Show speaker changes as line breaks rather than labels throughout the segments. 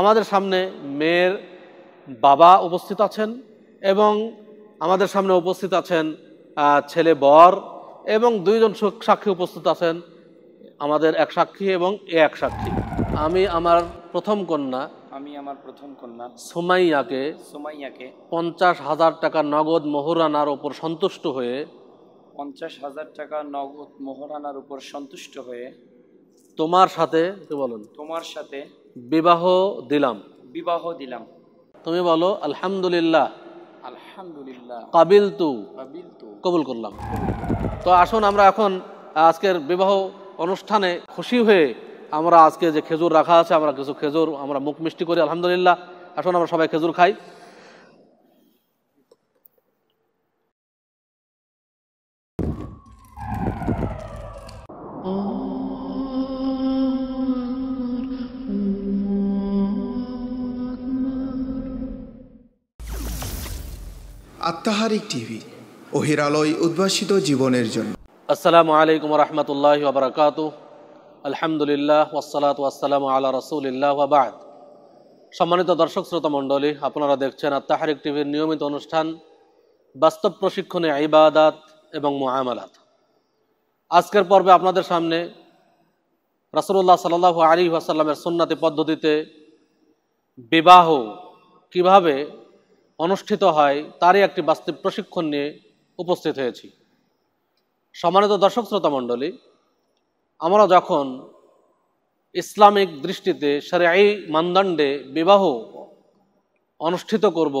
আমাদের সামনে মেয়ের বাবা উপস্থিত আছেন এবং আমাদের সামনে উপস্থিত আছেন ছেলে বর এবং দুইজন সাক্ষী উপস্থিত আছেন আমাদের এক সাক্ষী এবং এ এক সাক্ষী আমি আমার প্রথম কন্যা আমি আমার প্রথম কন্যা সোমাইয়াকে সোমাইয়াকে পঞ্চাশ হাজার টাকা নগদ মোহরানার ওপর সন্তুষ্ট হয়ে পঞ্চাশ হাজার টাকা নগদ মোহরানার উপর সন্তুষ্ট হয়ে তোমার সাথে বলেন তোমার সাথে বিবাহ দিলাম বিবাহ দিলাম তুমি বলো আলহামদুলিল্লাহ আলহামদুলিল্লাহ কাবিল তু কাবিল তু কবুল করলাম তো আসুন আমরা এখন আজকের বিবাহ অনুষ্ঠানে খুশি হয়ে আমরা আজকে যে খেজুর রাখা আছে আমরা কিছু খেজুর আমরা মুখ মিষ্টি করি আলহামদুলিল্লাহ আসুন আমরা সবাই খেজুর খাই আত্মাহারিক টিভি অহিরালয় উদ্ভাসিত জীবনের জন্য আসসালামু আলাইকুম রহমতুল্লাহ বারকাত আলহামদুলিল্লাহ ওসালাত ওয়াসালাম আল্লাহ রসুলিল্লাহ আবাদ সম্মানিত দর্শক শ্রোতা মণ্ডলী আপনারা দেখছেন আত্মাহারিক টিভির নিয়মিত অনুষ্ঠান বাস্তব প্রশিক্ষণে ইবাদাত এবং মোয়ামালাত আজকের পর্বে আপনাদের সামনে রাসুল্লাহ সাল্লাহ আলী আসাল্লামের সন্ন্যাতি পদ্ধতিতে বিবাহ কিভাবে অনুষ্ঠিত হয় তারই একটি বাস্তব প্রশিক্ষণ নিয়ে উপস্থিত হয়েছি সম্মানিত দর্শক শ্রোতা মণ্ডলী আমরা যখন ইসলামিক দৃষ্টিতে সেরাই মানদণ্ডে বিবাহ অনুষ্ঠিত করব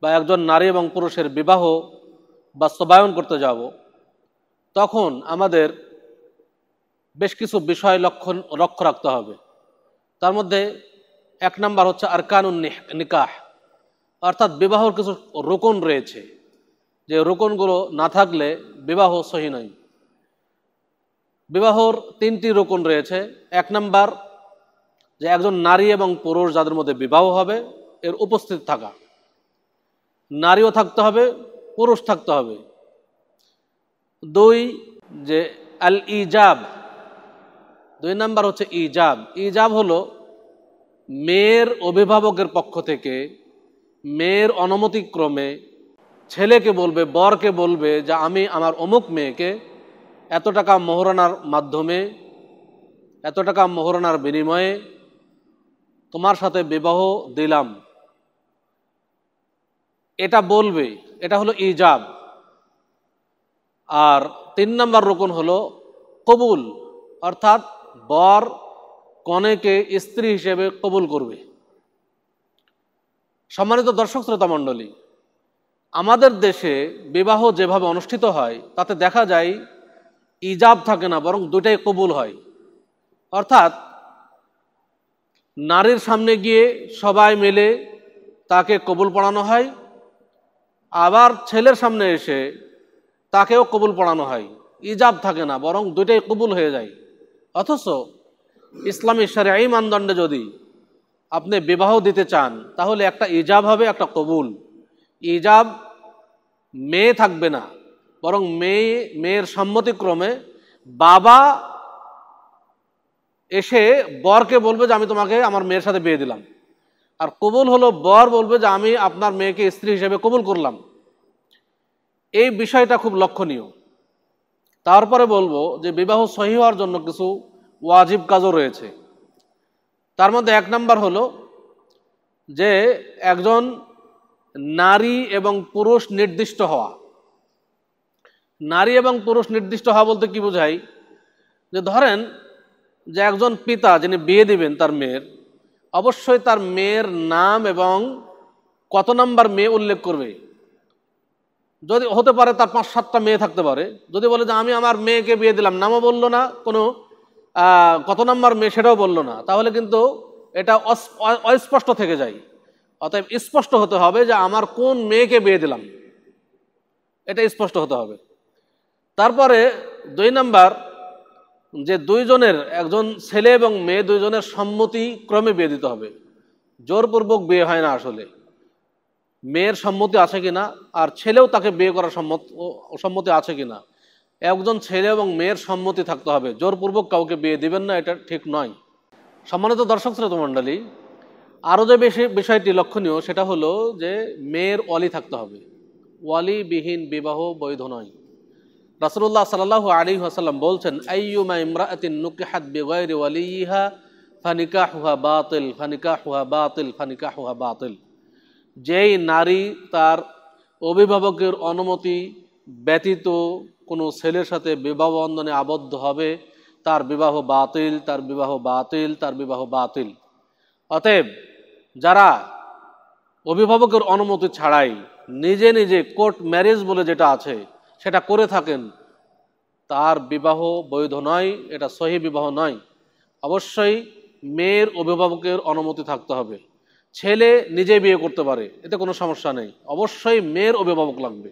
বা একজন নারী এবং পুরুষের বিবাহ বাস্তবায়ন করতে যাব তখন আমাদের বেশ কিছু বিষয় লক্ষ্য লক্ষ্য রাখতে হবে তার মধ্যে এক নম্বর হচ্ছে আরকানুন নিকাহ অর্থাৎ বিবাহর কিছু রোকন রয়েছে যে রোকনগুলো না থাকলে বিবাহ সহি নয় বিবাহর তিনটি রোকন রয়েছে এক নাম্বার যে একজন নারী এবং পুরুষ যাদের মধ্যে বিবাহ হবে এর উপস্থিত থাকা নারীও থাকতে হবে পুরুষ থাকতে হবে দুই যে আল ইজাব দুই নাম্বার হচ্ছে ইজাব ইজাব হলো মেয়ের অভিভাবকের পক্ষ থেকে মেয়ের অনুমতিক্রমে ছেলেকে বলবে বরকে বলবে যে আমি আমার অমুক মেয়েকে এত টাকা মহরানার মাধ্যমে এত টাকা মহরানার বিনিময়ে তোমার সাথে বিবাহ দিলাম এটা বলবে এটা হলো ইজাব আর তিন নম্বর রোকন হলো কবুল অর্থাৎ বর কনেকে স্ত্রী হিসেবে কবুল করবে সম্মানিত দর্শক শ্রোতা মণ্ডলী আমাদের দেশে বিবাহ যেভাবে অনুষ্ঠিত হয় তাতে দেখা যায় ইজাব থাকে না বরং দুটাই কবুল হয় অর্থাৎ নারীর সামনে গিয়ে সবাই মিলে তাকে কবুল পড়ানো হয় আবার ছেলের সামনে এসে তাকেও কবুল পড়ানো হয় ইজাব থাকে না বরং দুটাই কবুল হয়ে যায় অথচ ইসলামী সারে এই মানদণ্ডে যদি আপনি বিবাহ দিতে চান তাহলে একটা ইজাব হবে একটা কবুল ইজাব মেয়ে থাকবে না বরং মেয়ে মেয়ের সম্মতিক্রমে বাবা এসে বরকে বলবে যে আমি তোমাকে আমার মেয়ের সাথে বিয়ে দিলাম আর কবুল হলো বর বলবে যে আমি আপনার মেয়েকে স্ত্রী হিসেবে কবুল করলাম এই বিষয়টা খুব লক্ষণীয় তারপরে বলবো যে বিবাহ সহি হওয়ার জন্য কিছু ওয়াজিব কাজও রয়েছে তার মধ্যে এক নম্বর হলো যে একজন নারী এবং পুরুষ নির্দিষ্ট হওয়া নারী এবং পুরুষ নির্দিষ্ট হওয়া বলতে কি বোঝাই যে ধরেন যে একজন পিতা যিনি বিয়ে দিবেন তার মেয়ের অবশ্যই তার মেয়ের নাম এবং কত নাম্বার মেয়ে উল্লেখ করবে যদি হতে পারে তার পাঁচ সাতটা মেয়ে থাকতে পারে যদি বলে যে আমি আমার মেয়েকে বিয়ে দিলাম নামও বললো না কোনো কত নম্বর মেয়ে সেটাও বললো না তাহলে কিন্তু এটা অস্পষ্ট থেকে যায় অতএব স্পষ্ট হতে হবে যে আমার কোন মেয়েকে বিয়ে দিলাম এটা স্পষ্ট হতে হবে তারপরে দুই নাম্বার যে দুইজনের একজন ছেলে এবং মেয়ে দুইজনের সম্মতি ক্রমে বিয়ে দিতে হবে জোরপূর্বক বিয়ে হয় না আসলে মেয়ের সম্মতি আছে কিনা আর ছেলেও তাকে বিয়ে করার সম্মত সম্মতি আছে কিনা একজন ছেলে এবং মেয়ের সম্মতি থাকতে হবে জোরপূর্বক কাউকে বিয়ে দিবেন না এটা ঠিক নয় সম্মানিত দর্শক শ্রোতমণ্ডলী আরও যে বেশি বিষয়টি লক্ষণীয় সেটা হলো যে মেয়ের ওয়ালি থাকতে হবে ওয়ালিবিহীন বিবাহ বৈধ নয় রাসুল্লাহ সাল্লাহ আলী আসাল্লাম বলছেন আইয়ুমা ইমরাতিন নুকিহাত বেগৈর ওয়ালিহা ফানিকা হুহা বাতিল ফানিকা হুহা বাতিল ফানিকা হুহা বাতিল যেই নারী তার অভিভাবকের অনুমতি ব্যতীত কোনো ছেলের সাথে বিবাহ বন্ধনে আবদ্ধ হবে তার বিবাহ বাতিল তার বিবাহ বাতিল তার বিবাহ বাতিল অতএব যারা অভিভাবকের অনুমতি ছাড়াই নিজে নিজে কোর্ট ম্যারেজ বলে যেটা আছে সেটা করে থাকেন তার বিবাহ বৈধ নয় এটা সহি বিবাহ নয় অবশ্যই মেয়ের অভিভাবকের অনুমতি থাকতে হবে ছেলে নিজে বিয়ে করতে পারে এতে কোনো সমস্যা নেই অবশ্যই মেয়ের অভিভাবক লাগবে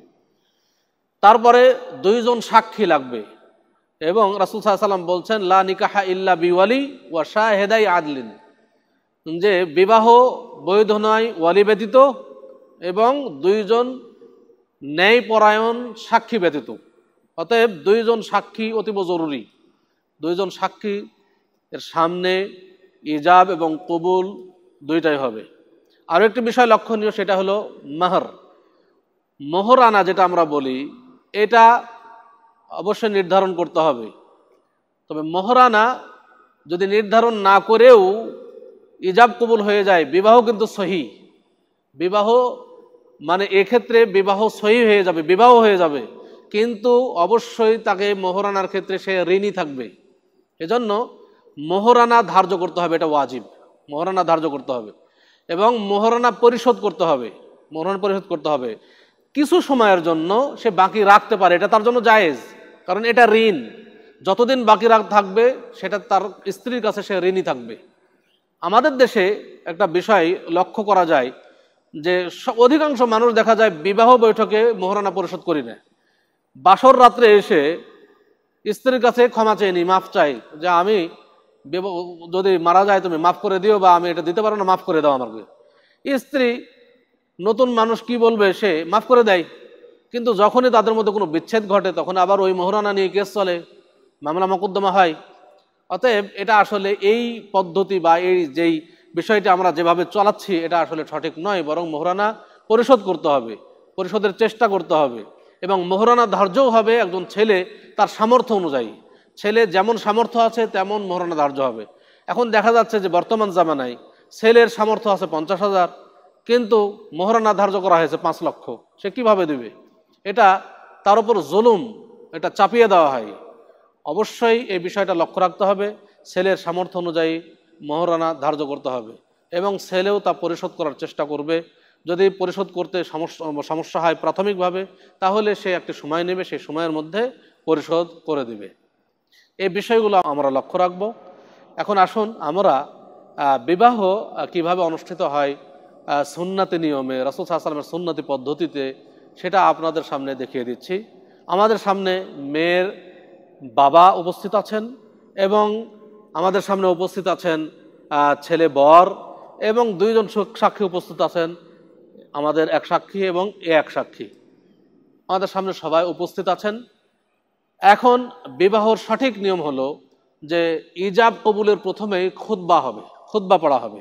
তারপরে দুইজন সাক্ষী লাগবে এবং রাসুল সাল্লাম বলছেন লা নিকাহা ইল্লা বিওয়ালি ওয়া শাহেদাই আদলিন যে বিবাহ বৈধ নয় ওয়ালি ব্যতীত এবং দুইজন ন্যায়পরায়ণ সাক্ষী ব্যতীত অতএব দুইজন সাক্ষী অতীব জরুরি দুইজন সাক্ষী এর সামনে ইজাব এবং কবুল দুইটাই হবে আরও একটি বিষয় লক্ষণীয় সেটা হলো মাহর আনা যেটা আমরা বলি এটা অবশ্যই নির্ধারণ করতে হবে তবে মহরানা যদি নির্ধারণ না করেও ইজাব কবুল হয়ে যায় বিবাহ কিন্তু সহি বিবাহ মানে এক্ষেত্রে বিবাহ সহি হয়ে যাবে বিবাহ হয়ে যাবে কিন্তু অবশ্যই তাকে মহরানার ক্ষেত্রে সে ঋণী থাকবে এজন্য মহরানা ধার্য করতে হবে এটা ওয়াজিব মহরানা ধার্য করতে হবে এবং মহরানা পরিশোধ করতে হবে মহরানা পরিশোধ করতে হবে কিছু সময়ের জন্য সে বাকি রাখতে পারে এটা তার জন্য জায়েজ কারণ এটা ঋণ যতদিন বাকি রাখ থাকবে সেটা তার স্ত্রীর কাছে সে ঋণই থাকবে আমাদের দেশে একটা বিষয় লক্ষ্য করা যায় যে অধিকাংশ মানুষ দেখা যায় বিবাহ বৈঠকে মোহরানা পরিশোধ করি না বাসর রাত্রে এসে স্ত্রীর কাছে ক্ষমা চেয়ে নি মাফ চাই যে আমি যদি মারা যায় তুমি মাফ করে দিও বা আমি এটা দিতে পারো না মাফ করে দাও আমাকে স্ত্রী নতুন মানুষ কি বলবে সে মাফ করে দেয় কিন্তু যখনই তাদের মধ্যে কোনো বিচ্ছেদ ঘটে তখন আবার ওই মহরানা নিয়ে কেস চলে মামলা মকদ্দমা হয় অতএব এটা আসলে এই পদ্ধতি বা এই যেই বিষয়টি আমরা যেভাবে চলাচ্ছি এটা আসলে সঠিক নয় বরং মহরানা পরিশোধ করতে হবে পরিশোধের চেষ্টা করতে হবে এবং মহরানা ধার্যও হবে একজন ছেলে তার সামর্থ্য অনুযায়ী ছেলে যেমন সামর্থ্য আছে তেমন মহরানা ধার্য হবে এখন দেখা যাচ্ছে যে বর্তমান জামানায় ছেলের সামর্থ্য আছে পঞ্চাশ হাজার কিন্তু মহরানা ধার্য করা হয়েছে পাঁচ লক্ষ সে কিভাবে দিবে এটা তার উপর জুলুম এটা চাপিয়ে দেওয়া হয় অবশ্যই এই বিষয়টা লক্ষ্য রাখতে হবে ছেলের সামর্থ্য অনুযায়ী মহরানা ধার্য করতে হবে এবং ছেলেও তা পরিশোধ করার চেষ্টা করবে যদি পরিশোধ করতে সমস্যা হয় প্রাথমিকভাবে তাহলে সে একটি সময় নেবে সেই সময়ের মধ্যে পরিশোধ করে দিবে এই বিষয়গুলো আমরা লক্ষ্য রাখব এখন আসুন আমরা বিবাহ কিভাবে অনুষ্ঠিত হয় সুন্নাতি নিয়মে রাসুল সাহসালামের সুন্নাতি পদ্ধতিতে সেটা আপনাদের সামনে দেখিয়ে দিচ্ছি আমাদের সামনে মেয়ের বাবা উপস্থিত আছেন এবং আমাদের সামনে উপস্থিত আছেন ছেলে বর এবং দুইজন সাক্ষী উপস্থিত আছেন আমাদের এক সাক্ষী এবং এ এক সাক্ষী আমাদের সামনে সবাই উপস্থিত আছেন এখন বিবাহর সঠিক নিয়ম হলো যে ইজাব কবুলের প্রথমেই খুদ্া হবে খুদ্া পড়া হবে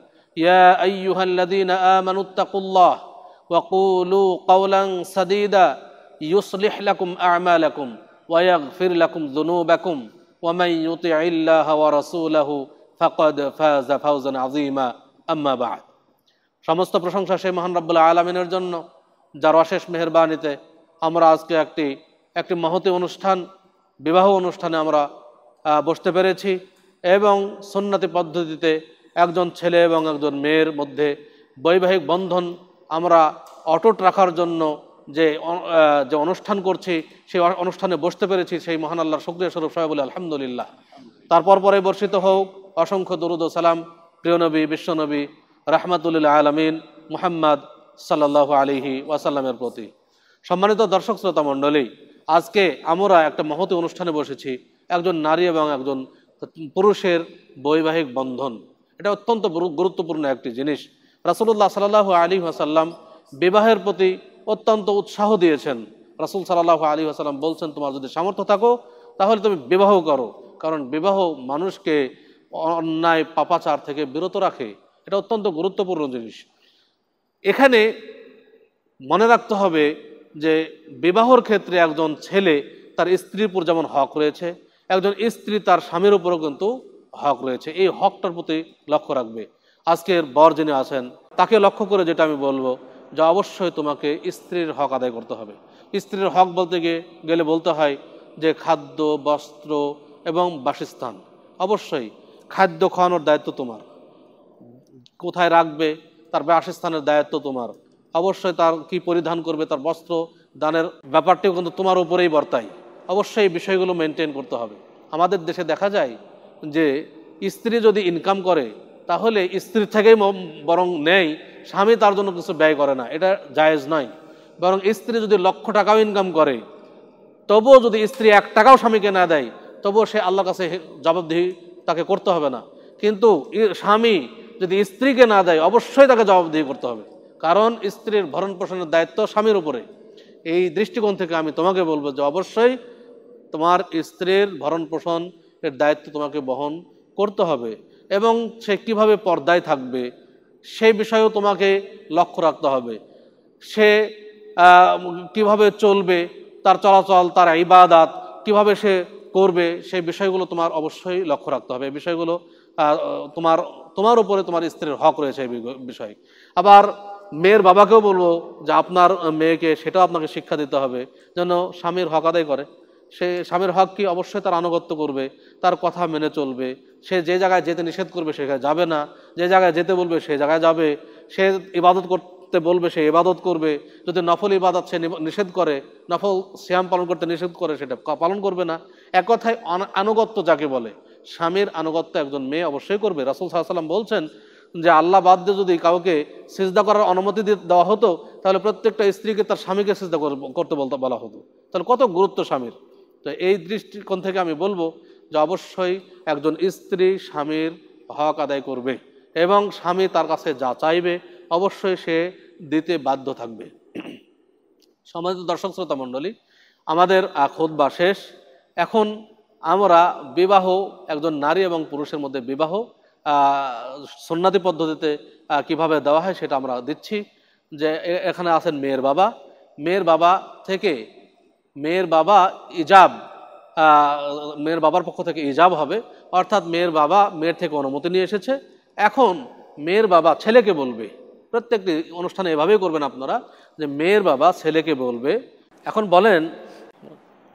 يا أيها الذين آمنوا اتقوا الله وقولوا قولا سديدا يصلح لكم أعمالكم ويغفر لكم ذنوبكم ومن يطع الله ورسوله فقد فاز فوزا عظيما أما بعد সমস্ত প্রশংসা সেই মহান রব্বুল্লাহ আলমিনের জন্য যার অশেষ মেহরবানিতে আমরা আজকে একটি একটি মহতি অনুষ্ঠান বিবাহ অনুষ্ঠানে আমরা বসতে পেরেছি এবং সন্ন্যতি পদ্ধতিতে একজন ছেলে এবং একজন মেয়ের মধ্যে বৈবাহিক বন্ধন আমরা অটুট রাখার জন্য যে যে অনুষ্ঠান করছি সেই অনুষ্ঠানে বসতে পেরেছি সেই মহান আল্লাহর শুক্রিয়া স্বরূপ সাহেব আলহামদুলিল্লাহ তারপর পরে বর্ষিত হোক অসংখ্য দরুদ সালাম প্রিয়নবী বিশ্বনবী রাহমাতুল্লাহ আলমিন মুহাম্মদ সাল্লাহ আলিহি ওয়াসাল্লামের প্রতি সম্মানিত দর্শক শ্রোতা মণ্ডলী আজকে আমরা একটা মহতি অনুষ্ঠানে বসেছি একজন নারী এবং একজন পুরুষের বৈবাহিক বন্ধন এটা অত্যন্ত গুরুত্বপূর্ণ একটি জিনিস রাসুল্লাহ সাল্লাহ আলী আসাল্লাম বিবাহের প্রতি অত্যন্ত উৎসাহ দিয়েছেন রাসুল সাল্লাহ আলী আসাল্লাম বলছেন তোমার যদি সামর্থ্য থাকো তাহলে তুমি বিবাহ করো কারণ বিবাহ মানুষকে অন্যায় পাপাচার থেকে বিরত রাখে এটা অত্যন্ত গুরুত্বপূর্ণ জিনিস এখানে মনে রাখতে হবে যে বিবাহর ক্ষেত্রে একজন ছেলে তার স্ত্রীর উপর যেমন হক রয়েছে একজন স্ত্রী তার স্বামীর উপরও কিন্তু হক রয়েছে এই হকটার প্রতি লক্ষ্য রাখবে আজকের বর যিনি আছেন তাকে লক্ষ্য করে যেটা আমি বলবো যে অবশ্যই তোমাকে স্ত্রীর হক আদায় করতে হবে স্ত্রীর হক বলতে গিয়ে গেলে বলতে হয় যে খাদ্য বস্ত্র এবং বাসস্থান অবশ্যই খাদ্য খাওয়ানোর দায়িত্ব তোমার কোথায় রাখবে তার বাসস্থানের দায়িত্ব তোমার অবশ্যই তার কি পরিধান করবে তার বস্ত্র দানের ব্যাপারটিও কিন্তু তোমার উপরেই বর্তায় অবশ্যই এই বিষয়গুলো মেনটেন করতে হবে আমাদের দেশে দেখা যায় যে স্ত্রী যদি ইনকাম করে তাহলে স্ত্রীর থেকেই বরং নেয় স্বামী তার জন্য কিছু ব্যয় করে না এটা জায়েজ নয় বরং স্ত্রী যদি লক্ষ টাকাও ইনকাম করে তবুও যদি স্ত্রী এক টাকাও স্বামীকে না দেয় তবুও সে আল্লাহর কাছে জবাবদিহি তাকে করতে হবে না কিন্তু স্বামী যদি স্ত্রীকে না দেয় অবশ্যই তাকে জবাবদিহি করতে হবে কারণ স্ত্রীর ভরণ পোষণের দায়িত্ব স্বামীর উপরে এই দৃষ্টিকোণ থেকে আমি তোমাকে বলবো যে অবশ্যই তোমার স্ত্রীর ভরণ পোষণ এর দায়িত্ব তোমাকে বহন করতে হবে এবং সে কিভাবে পর্দায় থাকবে সেই বিষয়েও তোমাকে লক্ষ্য রাখতে হবে সে কিভাবে চলবে তার চলাচল তার ইবাদাত কিভাবে সে করবে সেই বিষয়গুলো তোমার অবশ্যই লক্ষ্য রাখতে হবে এই বিষয়গুলো তোমার তোমার উপরে তোমার স্ত্রীর হক রয়েছে এই বিষয়ে আবার মেয়ের বাবাকেও বলবো যে আপনার মেয়েকে সেটাও আপনাকে শিক্ষা দিতে হবে যেন স্বামীর হক আদায় করে সে স্বামীর হক কি অবশ্যই তার আনুগত্য করবে তার কথা মেনে চলবে সে যে জায়গায় যেতে নিষেধ করবে সেখানে যাবে না যে জায়গায় যেতে বলবে সে জায়গায় যাবে সে ইবাদত করতে বলবে সে ইবাদত করবে যদি নফল ইবাদত সে নিষেধ করে নফল শ্যাম পালন করতে নিষেধ করে সেটা পালন করবে না এক কথায় আনুগত্য যাকে বলে স্বামীর আনুগত্য একজন মেয়ে অবশ্যই করবে রাসুল সাহাশাল্লাম বলছেন যে আল্লাহ বাদ দিয়ে যদি কাউকে সিজদা করার অনুমতি দেওয়া হতো তাহলে প্রত্যেকটা স্ত্রীকে তার স্বামীকে সিজদা করতে বলতে বলা হতো তাহলে কত গুরুত্ব স্বামীর তো এই দৃষ্টিকোণ থেকে আমি বলবো যে অবশ্যই একজন স্ত্রী স্বামীর হক আদায় করবে এবং স্বামী তার কাছে যা চাইবে অবশ্যই সে দিতে বাধ্য থাকবে সমাজ দর্শক শ্রোতা মণ্ডলী আমাদের বা শেষ এখন আমরা বিবাহ একজন নারী এবং পুরুষের মধ্যে বিবাহ সন্ন্যাতি পদ্ধতিতে কিভাবে দেওয়া হয় সেটা আমরা দিচ্ছি যে এখানে আছেন মেয়ের বাবা মেয়ের বাবা থেকে মেয়ের বাবা ইজাব মেয়ের বাবার পক্ষ থেকে ইজাব হবে অর্থাৎ মেয়ের বাবা মেয়ের থেকে অনুমতি নিয়ে এসেছে এখন মেয়ের বাবা ছেলেকে বলবে প্রত্যেকটি অনুষ্ঠানে এভাবেই করবেন আপনারা যে মেয়ের বাবা ছেলেকে বলবে এখন বলেন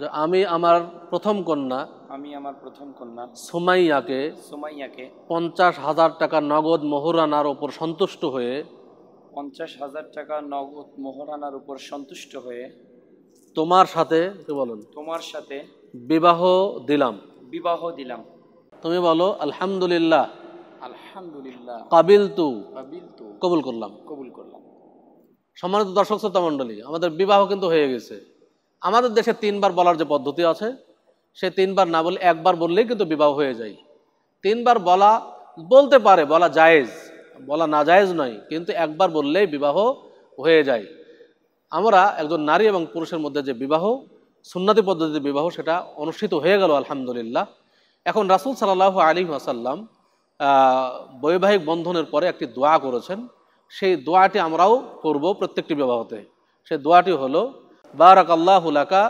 যে আমি আমার প্রথম কন্যা আমি আমার প্রথম কন্যা সোমাইয়াকে সোমাইয়াকে পঞ্চাশ হাজার টাকা নগদ মোহরানার ওপর সন্তুষ্ট হয়ে পঞ্চাশ হাজার টাকা নগদ মোহরানার উপর সন্তুষ্ট হয়ে তোমার সাথে কি বলুন তোমার সাথে বিবাহ দিলাম বিবাহ দিলাম তুমি বলো আলহামদুলিল্লাহ আলহামদুলিল্লাহ কাবিল তু কাবিল তু কবুল করলাম কবুল করলাম সম্মানিত দর্শক শ্রোতা মণ্ডলী আমাদের বিবাহ কিন্তু হয়ে গেছে আমাদের দেশে তিনবার বলার যে পদ্ধতি আছে সে তিনবার না বলে একবার বললেই কিন্তু বিবাহ হয়ে যায় তিনবার বলা বলতে পারে বলা জায়েজ বলা না জায়েজ নয় কিন্তু একবার বললেই বিবাহ হয়ে যায় আমরা একজন নারী এবং পুরুষের মধ্যে যে বিবাহ সুন্নাতি পদ্ধতিতে বিবাহ সেটা অনুষ্ঠিত হয়ে গেল আলহামদুলিল্লাহ এখন রাসুল সাল্লাহ আলী আসাল্লাম বৈবাহিক বন্ধনের পরে একটি দোয়া করেছেন সেই দোয়াটি আমরাও করব প্রত্যেকটি বিবাহতে সেই দোয়াটি হল বারাক আল্লাহুলাকা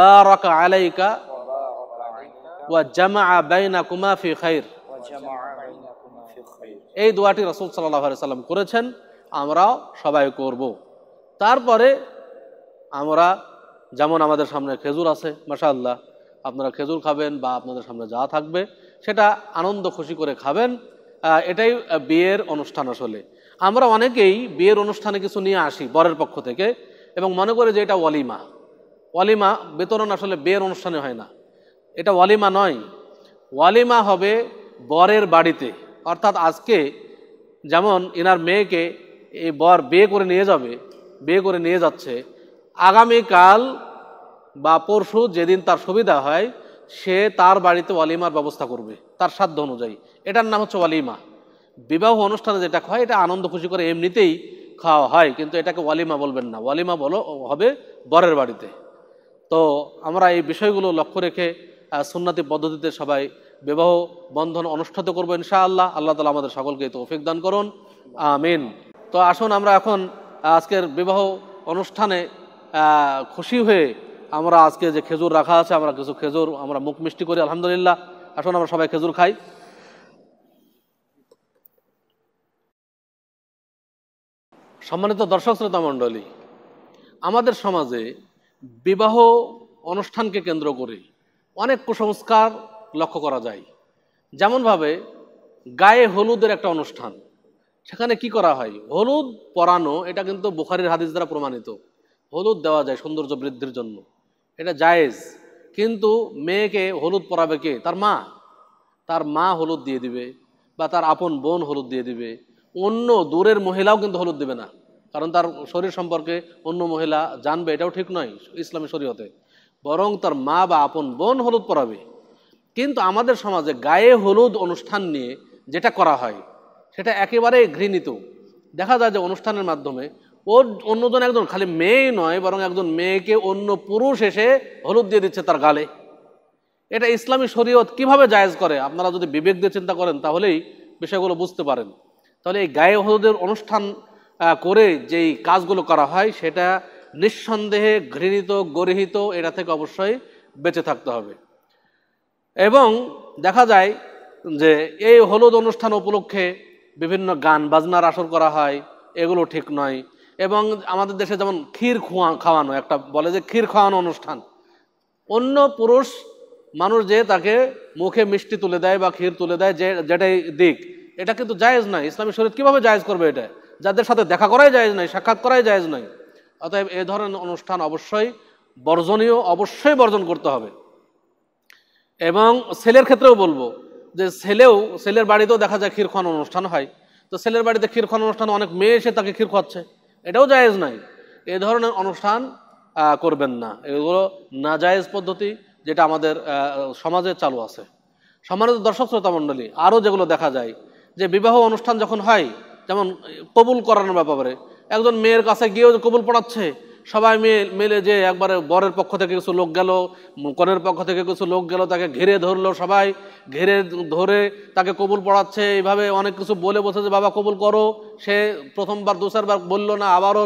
বারাক আলাইকা জামা এই দোয়াটি রসুল সাল্লাহ সাল্লাম করেছেন আমরাও সবাই করব। তারপরে আমরা যেমন আমাদের সামনে খেজুর আছে মাসাল্লাহ আপনারা খেজুর খাবেন বা আপনাদের সামনে যা থাকবে সেটা আনন্দ খুশি করে খাবেন এটাই বিয়ের অনুষ্ঠান আসলে আমরা অনেকেই বিয়ের অনুষ্ঠানে কিছু নিয়ে আসি বরের পক্ষ থেকে এবং মনে করে যে এটা ওয়ালিমা ওয়ালিমা বেতরণ আসলে বিয়ের অনুষ্ঠানে হয় না এটা ওয়ালিমা নয় ওয়ালিমা হবে বরের বাড়িতে অর্থাৎ আজকে যেমন এনার মেয়েকে এই বর বিয়ে করে নিয়ে যাবে বিয়ে করে নিয়ে যাচ্ছে আগামীকাল বা পরশু যেদিন তার সুবিধা হয় সে তার বাড়িতে ওয়ালিমার ব্যবস্থা করবে তার সাধ্য অনুযায়ী এটার নাম হচ্ছে ওয়ালিমা বিবাহ অনুষ্ঠানে যেটা হয় এটা আনন্দ খুশি করে এমনিতেই খাওয়া হয় কিন্তু এটাকে ওয়ালিমা বলবেন না ওয়ালিমা বলো হবে বরের বাড়িতে তো আমরা এই বিষয়গুলো লক্ষ্য রেখে সুন্নাতি পদ্ধতিতে সবাই বিবাহ বন্ধন অনুষ্ঠিত করবো ইনশাআল্লাহ আল্লাহ তালা আমাদের সকলকে তৌফিক দান করুন আমিন তো আসুন আমরা এখন আজকের বিবাহ অনুষ্ঠানে খুশি হয়ে আমরা আজকে যে খেজুর রাখা আছে আমরা কিছু খেজুর আমরা মুখ মিষ্টি করি আলহামদুলিল্লাহ আসুন আমরা সবাই খেজুর খাই সম্মানিত দর্শক শ্রোতা মণ্ডলী আমাদের সমাজে বিবাহ অনুষ্ঠানকে কেন্দ্র করে অনেক কুসংস্কার লক্ষ্য করা যায় যেমনভাবে গায়ে হলুদের একটা অনুষ্ঠান সেখানে কি করা হয় হলুদ পরানো এটা কিন্তু বুখারির হাদিস দ্বারা প্রমাণিত হলুদ দেওয়া যায় সৌন্দর্য বৃদ্ধির জন্য এটা জায়েজ কিন্তু মেয়েকে হলুদ পরাবে কে তার মা তার মা হলুদ দিয়ে দিবে বা তার আপন বোন হলুদ দিয়ে দিবে অন্য দূরের মহিলাও কিন্তু হলুদ দেবে না কারণ তার শরীর সম্পর্কে অন্য মহিলা জানবে এটাও ঠিক নয় ইসলামী শরীয়তে বরং তার মা বা আপন বোন হলুদ পরাবে কিন্তু আমাদের সমাজে গায়ে হলুদ অনুষ্ঠান নিয়ে যেটা করা হয় সেটা একেবারে ঘৃণিত দেখা যায় যে অনুষ্ঠানের মাধ্যমে ওর অন্যজন একজন খালি মেয়ে নয় বরং একজন মেয়েকে অন্য পুরুষ এসে হলুদ দিয়ে দিচ্ছে তার গালে এটা ইসলামী শরীয়ত কিভাবে জায়েজ করে আপনারা যদি বিবেক দিয়ে চিন্তা করেন তাহলেই বিষয়গুলো বুঝতে পারেন তাহলে এই গায়ে হলুদের অনুষ্ঠান করে যেই কাজগুলো করা হয় সেটা নিঃসন্দেহে ঘৃণিত গরিহিত এটা থেকে অবশ্যই বেঁচে থাকতে হবে এবং দেখা যায় যে এই হলুদ অনুষ্ঠান উপলক্ষে বিভিন্ন গান বাজনার আসর করা হয় এগুলো ঠিক নয় এবং আমাদের দেশে যেমন ক্ষীর খোয়া খাওয়ানো একটা বলে যে ক্ষীর খাওয়ানো অনুষ্ঠান অন্য পুরুষ মানুষ যে তাকে মুখে মিষ্টি তুলে দেয় বা ক্ষীর তুলে দেয় যে যেটাই দিক এটা কিন্তু জায়েজ নয় ইসলামী শরীর কীভাবে জায়েজ করবে এটা যাদের সাথে দেখা করাই জায়েজ নয় সাক্ষাৎ করাই জায়েজ নয় অতএব এ ধরনের অনুষ্ঠান অবশ্যই বর্জনীয় অবশ্যই বর্জন করতে হবে এবং ছেলের ক্ষেত্রেও বলবো যে ছেলেও ছেলের বাড়িতেও দেখা যায় খাওয়ানো অনুষ্ঠান হয় তো ছেলের বাড়িতে খাওয়ানো অনুষ্ঠান অনেক মেয়ে এসে তাকে ক্ষীর খাওয়াচ্ছে এটাও জায়েজ নাই এ ধরনের অনুষ্ঠান করবেন না এগুলো নাজায়েজ পদ্ধতি যেটা আমাদের সমাজে চালু আছে সমাজের দর্শক শ্রোতা মণ্ডলী আরও যেগুলো দেখা যায় যে বিবাহ অনুষ্ঠান যখন হয় যেমন কবুল করানোর ব্যাপারে একজন মেয়ের কাছে গিয়েও কবুল পড়াচ্ছে সবাই মিলে যে একবারে বরের পক্ষ থেকে কিছু লোক গেল কনের পক্ষ থেকে কিছু লোক গেল তাকে ঘিরে ধরলো সবাই ঘিরে ধরে তাকে কবুল পড়াচ্ছে এইভাবে অনেক কিছু বলে বসে যে বাবা কবুল করো সে প্রথমবার দুসারবার বলল না আবারও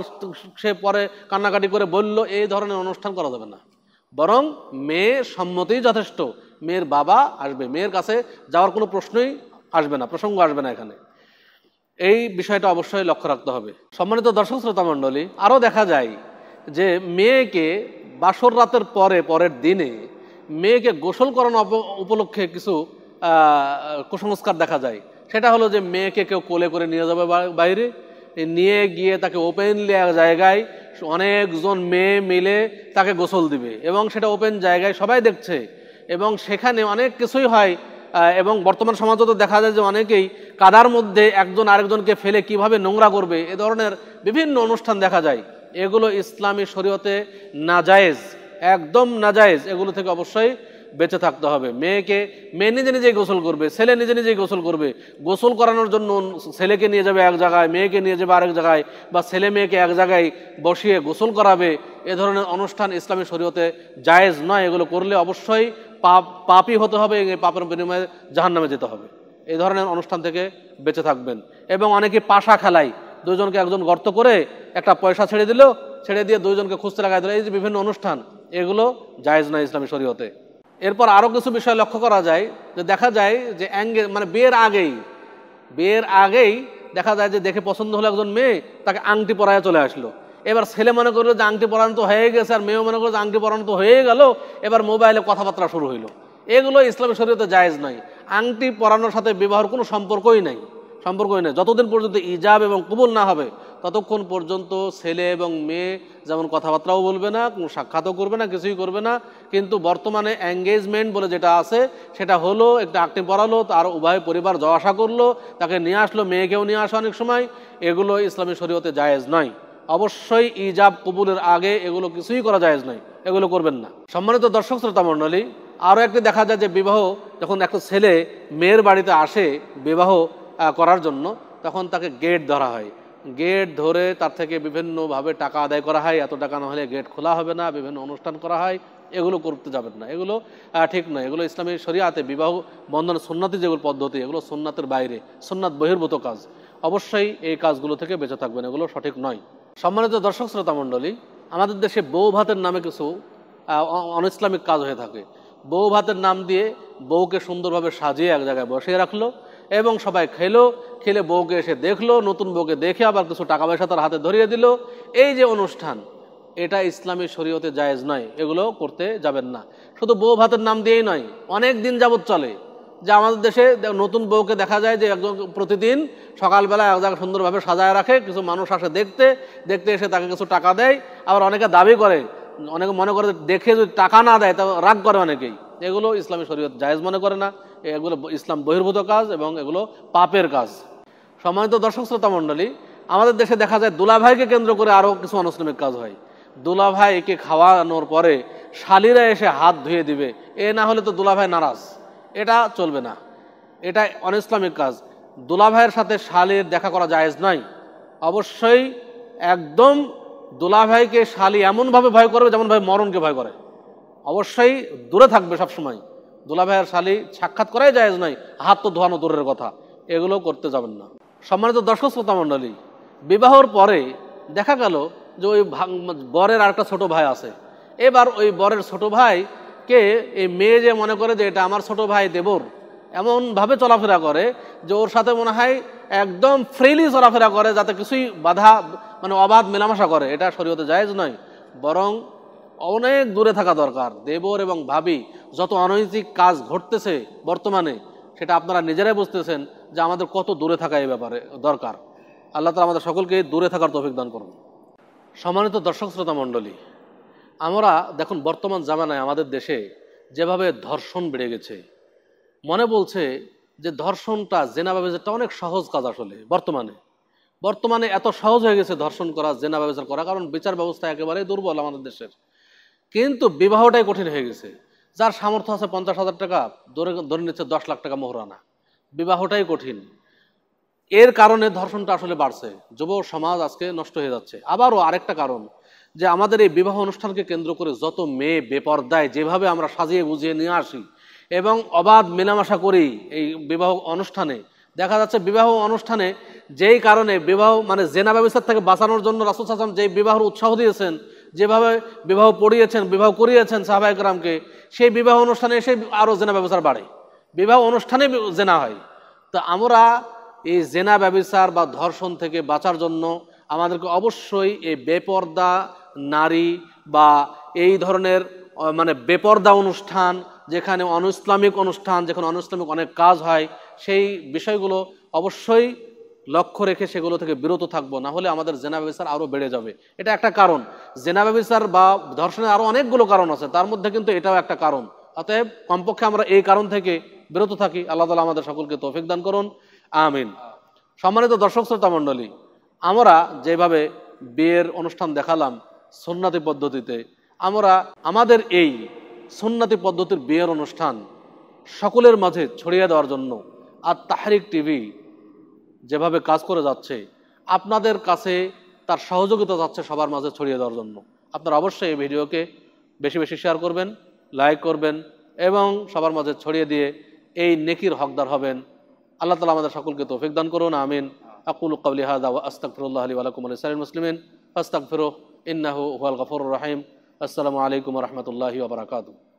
সে পরে কান্নাকাটি করে বলল এই ধরনের অনুষ্ঠান করা যাবে না বরং মেয়ে সম্মতি যথেষ্ট মেয়ের বাবা আসবে মেয়ের কাছে যাওয়ার কোনো প্রশ্নই আসবে না প্রসঙ্গ আসবে না এখানে এই বিষয়টা অবশ্যই লক্ষ্য রাখতে হবে সম্মানিত দর্শক শ্রোতা মণ্ডলী আরও দেখা যায় যে মেয়েকে বাসর রাতের পরে পরের দিনে মেয়েকে গোসল করানো উপলক্ষে কিছু কুসংস্কার দেখা যায় সেটা হলো যে মেয়েকে কেউ কোলে করে নিয়ে যাবে বাইরে নিয়ে গিয়ে তাকে ওপেনলি এক জায়গায় অনেকজন মেয়ে মিলে তাকে গোসল দিবে এবং সেটা ওপেন জায়গায় সবাই দেখছে এবং সেখানে অনেক কিছুই হয় এবং বর্তমান সমাজে তো দেখা যায় যে অনেকেই কাদার মধ্যে একজন আরেকজনকে ফেলে কিভাবে নোংরা করবে এ ধরনের বিভিন্ন অনুষ্ঠান দেখা যায় এগুলো ইসলামী শরীয়তে নাজায়েজ একদম নাজায়েজ এগুলো থেকে অবশ্যই বেঁচে থাকতে হবে মেয়েকে মেয়ে নিজে নিজেই গোসল করবে ছেলে নিজে নিজেই গোসল করবে গোসল করানোর জন্য ছেলেকে নিয়ে যাবে এক জায়গায় মেয়েকে নিয়ে যাবে আরেক জায়গায় বা ছেলে মেয়েকে এক জায়গায় বসিয়ে গোসল করাবে এ ধরনের অনুষ্ঠান ইসলামী শরীয়তে জায়েজ নয় এগুলো করলে অবশ্যই পাপ পাপই হতে হবে এই পাপের বিনিময়ে জাহান্নামে যেতে হবে এই ধরনের অনুষ্ঠান থেকে বেঁচে থাকবেন এবং অনেকে পাশা খেলায় দুজনকে একজন গর্ত করে একটা পয়সা ছেড়ে দিল ছেড়ে দিয়ে দুইজনকে খুঁজতে লাগাই দিল এই যে বিভিন্ন অনুষ্ঠান এগুলো জায়েজ না ইসলামী শরীয়তে এরপর আরও কিছু বিষয় লক্ষ্য করা যায় যে দেখা যায় যে অ্যাঙ্গে মানে বিয়ের আগেই বিয়ের আগেই দেখা যায় যে দেখে পছন্দ হলো একজন মেয়ে তাকে আংটি পরায় চলে আসলো এবার ছেলে মনে করলো যে আংটি পরানো তো হয়ে গেছে আর মেয়েও মনে করলো যে আংটি পরানো তো হয়ে গেল এবার মোবাইলে কথাবার্তা শুরু হইলো এগুলো ইসলামী শরীয়তে জায়েজ নয় আংটি পরানোর সাথে বিবাহর কোনো সম্পর্কই নাই সম্পর্ক নেই যতদিন পর্যন্ত ইজাব এবং কবুল না হবে ততক্ষণ পর্যন্ত ছেলে এবং মেয়ে যেমন কথাবার্তাও বলবে না কোনো সাক্ষাৎও করবে না কিছুই করবে না কিন্তু বর্তমানে এঙ্গেজমেন্ট বলে যেটা আছে সেটা হলো একটা আকটি পড়ালো তার উভয় পরিবার যাওয়া আসা করলো তাকে নিয়ে আসলো মেয়েকেও নিয়ে আসা অনেক সময় এগুলো ইসলামী শরীয়তে জায়েজ নয় অবশ্যই ইজাব কবুলের আগে এগুলো কিছুই করা জায়েজ নয় এগুলো করবেন না সম্মানিত দর্শক শ্রোতা মণ্ডলী আরও একটি দেখা যায় যে বিবাহ যখন একটা ছেলে মেয়ের বাড়িতে আসে বিবাহ করার জন্য তখন তাকে গেট ধরা হয় গেট ধরে তার থেকে বিভিন্নভাবে টাকা আদায় করা হয় এত টাকা না হলে গেট খোলা হবে না বিভিন্ন অনুষ্ঠান করা হয় এগুলো করতে যাবেন না এগুলো ঠিক নয় এগুলো ইসলামী শরিয়াতে বিবাহ বন্ধন সন্ন্যাতি যেগুলো পদ্ধতি এগুলো সন্ন্যাতের বাইরে সন্ন্যাত বহির্ভূত কাজ অবশ্যই এই কাজগুলো থেকে বেঁচে থাকবেন এগুলো সঠিক নয় সম্মানিত দর্শক শ্রোতা মণ্ডলী আমাদের দেশে বউ ভাতের নামে কিছু অন ইসলামিক কাজ হয়ে থাকে বউ ভাতের নাম দিয়ে বউকে সুন্দরভাবে সাজিয়ে এক জায়গায় বসিয়ে রাখলো এবং সবাই খেলো খেলে বউকে এসে দেখলো নতুন বউকে দেখে আবার কিছু টাকা পয়সা তার হাতে ধরিয়ে দিল এই যে অনুষ্ঠান এটা ইসলামী শরীয়তে জায়েজ নয় এগুলো করতে যাবেন না শুধু বউ ভাতের নাম দিয়েই নয় অনেক দিন যাবৎ চলে যে আমাদের দেশে নতুন বউকে দেখা যায় যে একজন প্রতিদিন সকালবেলা এক জায়গায় সুন্দরভাবে সাজায় রাখে কিছু মানুষ আসে দেখতে দেখতে এসে তাকে কিছু টাকা দেয় আবার অনেকে দাবি করে অনেকে মনে করে দেখে যদি টাকা না দেয় তা রাগ করে অনেকেই এগুলো ইসলামী শরীয়ত জায়েজ মনে করে না এগুলো ইসলাম বহির্ভূত কাজ এবং এগুলো পাপের কাজ সম্মানিত দর্শক শ্রোতা মণ্ডলী আমাদের দেশে দেখা যায় দুলাভাইকে কেন্দ্র করে আরও কিছু অনানুষ্ঠানিক কাজ হয় একে খাওয়ানোর পরে শালিরা এসে হাত ধুয়ে দিবে এ না হলে তো দুলাভাই নারাজ এটা চলবে না এটা অনইসলামিক কাজ দুলাভাইয়ের সাথে শালির দেখা করা জায়েজ নয় অবশ্যই একদম দুলাভাইকে শালি এমনভাবে ভয় করবে যেমন ভাই মরণকে ভয় করে অবশ্যই দূরে থাকবে সবসময় দুলাভাইয়ের শালি সাক্ষাৎ করাই জায়েজ নাই হাত তো ধোয়ানো দূরের কথা এগুলো করতে যাবেন না সম্মানিত দর্শক শ্রোতা মণ্ডলী বিবাহর পরে দেখা গেল যে ওই বরের আরেকটা ছোট ভাই আছে এবার ওই বরের ছোট ভাইকে এই মেয়ে যে মনে করে যে এটা আমার ছোট ভাই দেবর এমনভাবে চলাফেরা করে যে ওর সাথে মনে হয় একদম ফ্রিলি চলাফেরা করে যাতে কিছুই বাধা মানে অবাধ মেলামেশা করে এটা শরীয়তে জায়েজ নয় বরং অনেক দূরে থাকা দরকার দেবর এবং ভাবি যত অনৈতিক কাজ ঘটতেছে বর্তমানে সেটা আপনারা নিজেরাই বুঝতেছেন যে আমাদের কত দূরে থাকা এই ব্যাপারে দরকার আল্লাহ তালা আমাদের সকলকে দূরে থাকার তো দান করুন সম্মানিত দর্শক শ্রোতা মণ্ডলী আমরা দেখুন বর্তমান জামানায় আমাদের দেশে যেভাবে ধর্ষণ বেড়ে গেছে মনে বলছে যে ধর্ষণটা জেনা অনেক সহজ কাজ আসলে বর্তমানে বর্তমানে এত সহজ হয়ে গেছে ধর্ষণ করা জেনা করা কারণ বিচার ব্যবস্থা একেবারেই দুর্বল আমাদের দেশের কিন্তু বিবাহটাই কঠিন হয়ে গেছে যার সামর্থ্য আছে পঞ্চাশ হাজার টাকা ধরে ধরে নিচ্ছে দশ লাখ টাকা মোহরানা বিবাহটাই কঠিন এর কারণে ধর্ষণটা আসলে বাড়ছে যুব সমাজ আজকে নষ্ট হয়ে যাচ্ছে আবারও আরেকটা কারণ যে আমাদের এই বিবাহ অনুষ্ঠানকে কেন্দ্র করে যত মেয়ে বেপর্দায় যেভাবে আমরা সাজিয়ে বুঝিয়ে নিয়ে আসি এবং অবাধ মেলামেশা করি এই বিবাহ অনুষ্ঠানে দেখা যাচ্ছে বিবাহ অনুষ্ঠানে যেই কারণে বিবাহ মানে জেনা ব্যবস্থার থেকে বাঁচানোর জন্য রাসুল সাসাম যেই বিবাহর উৎসাহ দিয়েছেন যেভাবে বিবাহ পড়িয়েছেন বিবাহ করিয়েছেন একরামকে সেই বিবাহ অনুষ্ঠানে এসে আরও জেনা ব্যবসার বাড়ে বিবাহ অনুষ্ঠানে জেনা হয় তো আমরা এই জেনা ব্যবসার বা ধর্ষণ থেকে বাঁচার জন্য আমাদেরকে অবশ্যই এই বেপর্দা নারী বা এই ধরনের মানে বেপর্দা অনুষ্ঠান যেখানে অনুসলামিক অনুষ্ঠান যেখানে অনুইসলামিক অনেক কাজ হয় সেই বিষয়গুলো অবশ্যই লক্ষ্য রেখে সেগুলো থেকে বিরত থাকবো না হলে আমাদের জেনা ব্যবসার আরও বেড়ে যাবে এটা একটা কারণ জেনা ব্যবসার বা ধর্ষণের আরও অনেকগুলো কারণ আছে তার মধ্যে কিন্তু এটাও একটা কারণ অতএব কমপক্ষে আমরা এই কারণ থেকে বিরত থাকি আল্লাহ তালা আমাদের সকলকে তৌফিক দান করুন আমিন সম্মানিত দর্শক শ্রোতা মণ্ডলী আমরা যেভাবে বিয়ের অনুষ্ঠান দেখালাম সন্ন্যাতি পদ্ধতিতে আমরা আমাদের এই সন্ন্যাতি পদ্ধতির বিয়ের অনুষ্ঠান সকলের মাঝে ছড়িয়ে দেওয়ার জন্য আর তাহারিক টিভি যেভাবে কাজ করে যাচ্ছে আপনাদের কাছে তার সহযোগিতা যাচ্ছে সবার মাঝে ছড়িয়ে দেওয়ার জন্য আপনারা অবশ্যই এই ভিডিওকে বেশি বেশি শেয়ার করবেন লাইক করবেন এবং সবার মাঝে ছড়িয়ে দিয়ে এই নেকির হকদার হবেন আল্লাহ তালা আমাদের সকলকে তৌফিক দান করুন আমিন আকুল কাবলি হাদা আস্তাকফিরুল্লাহ আলী আলাকুম আলী সালিম মুসলিমিন আস্তাকফিরু ইন্নাহু হুয়াল গফর রাহিম আসসালামু আলাইকুম রহমতুল্লাহি ওবরাকাতু